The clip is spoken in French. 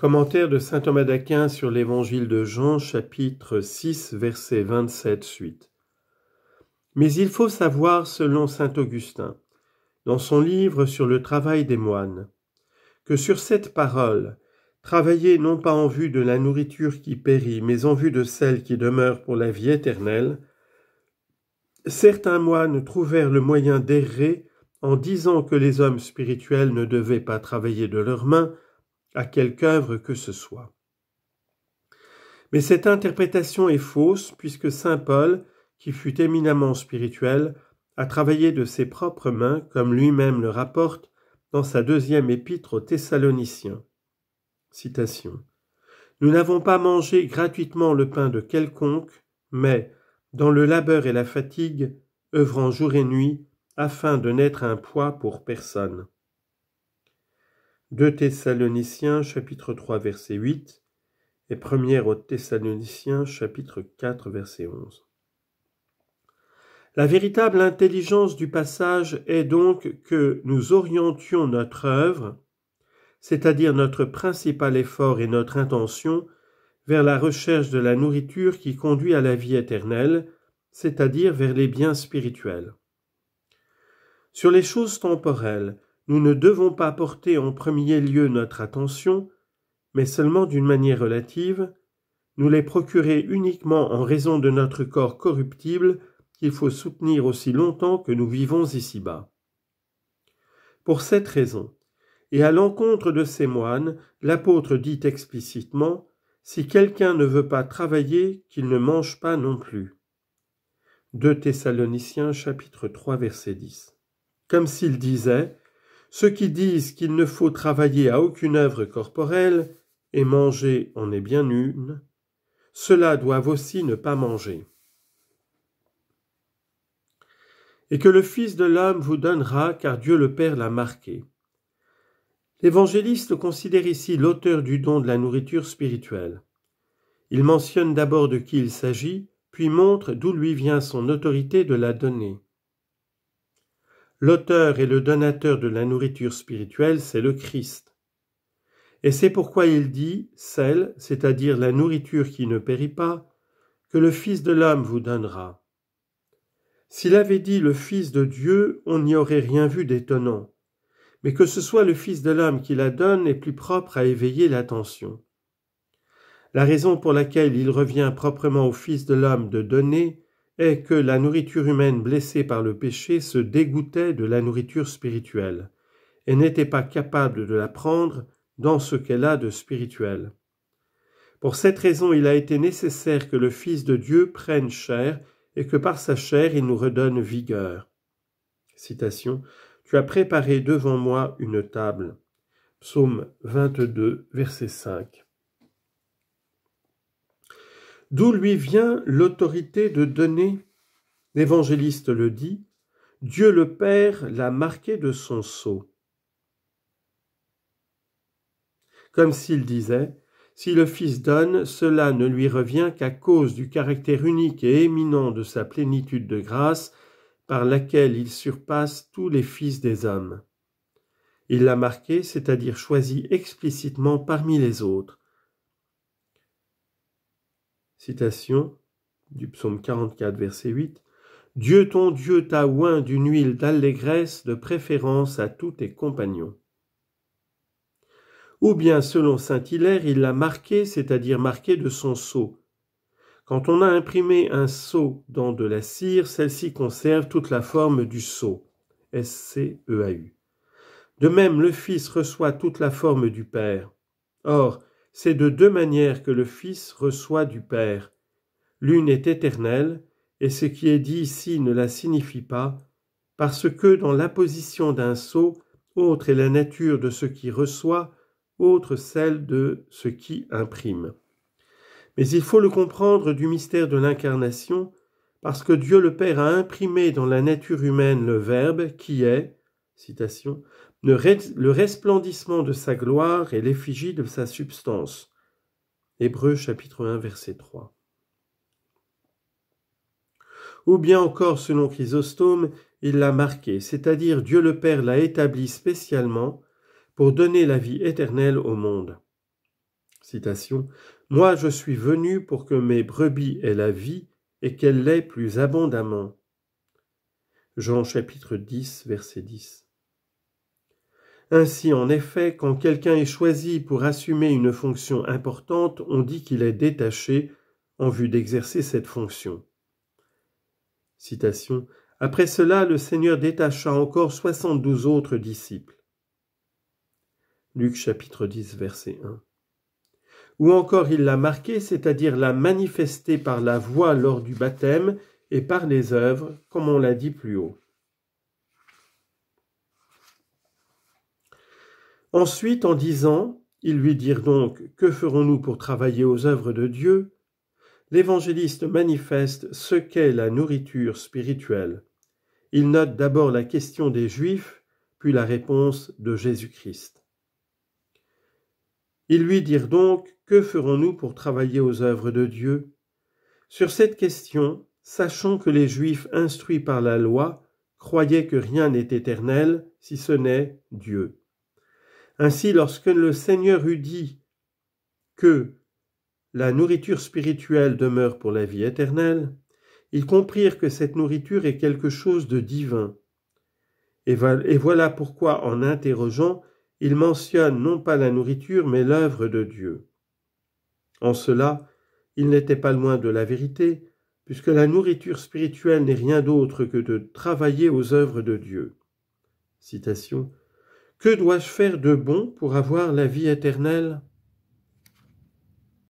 Commentaire de saint Thomas d'Aquin sur l'évangile de Jean, chapitre 6, verset 27 suite. Mais il faut savoir, selon saint Augustin, dans son livre sur le travail des moines, que sur cette parole, travailler non pas en vue de la nourriture qui périt, mais en vue de celle qui demeure pour la vie éternelle, certains moines trouvèrent le moyen d'errer en disant que les hommes spirituels ne devaient pas travailler de leurs mains, à quelque œuvre que ce soit. Mais cette interprétation est fausse puisque Saint Paul, qui fut éminemment spirituel, a travaillé de ses propres mains, comme lui-même le rapporte dans sa deuxième épître aux Thessaloniciens. Citation. Nous n'avons pas mangé gratuitement le pain de quelconque, mais, dans le labeur et la fatigue, œuvrant jour et nuit, afin de n'être un poids pour personne. 2 Thessaloniciens chapitre 3 verset 8 et 1 aux Thessaloniciens chapitre 4 verset 11. La véritable intelligence du passage est donc que nous orientions notre œuvre, c'est-à-dire notre principal effort et notre intention, vers la recherche de la nourriture qui conduit à la vie éternelle, c'est-à-dire vers les biens spirituels. Sur les choses temporelles, nous ne devons pas porter en premier lieu notre attention, mais seulement d'une manière relative, nous les procurer uniquement en raison de notre corps corruptible qu'il faut soutenir aussi longtemps que nous vivons ici-bas. Pour cette raison, et à l'encontre de ces moines, l'apôtre dit explicitement Si quelqu'un ne veut pas travailler, qu'il ne mange pas non plus. 2 Thessaloniciens chapitre 3 verset 10. Comme s'il disait ceux qui disent qu'il ne faut travailler à aucune œuvre corporelle, et manger en est bien une, ceux-là doivent aussi ne pas manger. Et que le Fils de l'homme vous donnera, car Dieu le Père l'a marqué. L'évangéliste considère ici l'auteur du don de la nourriture spirituelle. Il mentionne d'abord de qui il s'agit, puis montre d'où lui vient son autorité de la donner. L'auteur et le donateur de la nourriture spirituelle, c'est le Christ. Et c'est pourquoi il dit celle, c'est-à-dire la nourriture qui ne périt pas, que le Fils de l'homme vous donnera. S'il avait dit le Fils de Dieu, on n'y aurait rien vu d'étonnant. Mais que ce soit le Fils de l'homme qui la donne est plus propre à éveiller l'attention. La raison pour laquelle il revient proprement au Fils de l'homme de donner, est que la nourriture humaine blessée par le péché se dégoûtait de la nourriture spirituelle, et n'était pas capable de la prendre dans ce qu'elle a de spirituel. Pour cette raison il a été nécessaire que le Fils de Dieu prenne chair, et que par sa chair il nous redonne vigueur. Citation. Tu as préparé devant moi une table. Psaume 22, verset 5 d'où lui vient l'autorité de donner. L'évangéliste le dit, Dieu le Père l'a marqué de son sceau. Comme s'il disait, si le Fils donne, cela ne lui revient qu'à cause du caractère unique et éminent de sa plénitude de grâce, par laquelle il surpasse tous les fils des hommes. Il l'a marqué, c'est-à-dire choisi explicitement parmi les autres. Citation du psaume 44, verset 8. Dieu ton Dieu t'a oint d'une huile d'allégresse de préférence à tous tes compagnons. Ou bien, selon saint Hilaire, il l'a marqué, c'est-à-dire marqué de son sceau. Quand on a imprimé un sceau dans de la cire, celle-ci conserve toute la forme du sceau. S-C-E-A-U. De même, le Fils reçoit toute la forme du Père. Or, c'est de deux manières que le Fils reçoit du Père. L'une est éternelle, et ce qui est dit ici ne la signifie pas, parce que dans l'apposition d'un sceau, autre est la nature de ce qui reçoit, autre celle de ce qui imprime. Mais il faut le comprendre du mystère de l'incarnation, parce que Dieu le Père a imprimé dans la nature humaine le Verbe qui est, citation, le, resplendissement de sa gloire et l'effigie de sa substance. Hébreu chapitre 1 verset 3. Ou bien encore, selon Chrysostome, il l'a marqué, c'est-à-dire Dieu le Père l'a établi spécialement pour donner la vie éternelle au monde. Citation. Moi je suis venu pour que mes brebis aient la vie et qu'elles l'aient plus abondamment. Jean chapitre 10, verset 10. Ainsi, en effet, quand quelqu'un est choisi pour assumer une fonction importante, on dit qu'il est détaché en vue d'exercer cette fonction. Citation. Après cela, le Seigneur détacha encore soixante-douze autres disciples. Luc chapitre 10, verset 1. Ou encore il l'a marqué, c'est-à-dire l'a manifesté par la voix lors du baptême et par les œuvres, comme on l'a dit plus haut. Ensuite, en disant, ils lui dirent donc, que ferons-nous pour travailler aux œuvres de Dieu L'évangéliste manifeste ce qu'est la nourriture spirituelle. Il note d'abord la question des Juifs, puis la réponse de Jésus-Christ. Ils lui dirent donc, que ferons-nous pour travailler aux œuvres de Dieu Sur cette question, sachant que les Juifs instruits par la loi croyaient que rien n'est éternel si ce n'est Dieu. Ainsi, lorsque le Seigneur eut dit que la nourriture spirituelle demeure pour la vie éternelle, ils comprirent que cette nourriture est quelque chose de divin. Et voilà pourquoi, en interrogeant, ils mentionnent non pas la nourriture, mais l'œuvre de Dieu. En cela, ils n'étaient pas loin de la vérité, puisque la nourriture spirituelle n'est rien d'autre que de travailler aux œuvres de Dieu. Citation que dois-je faire de bon pour avoir la vie éternelle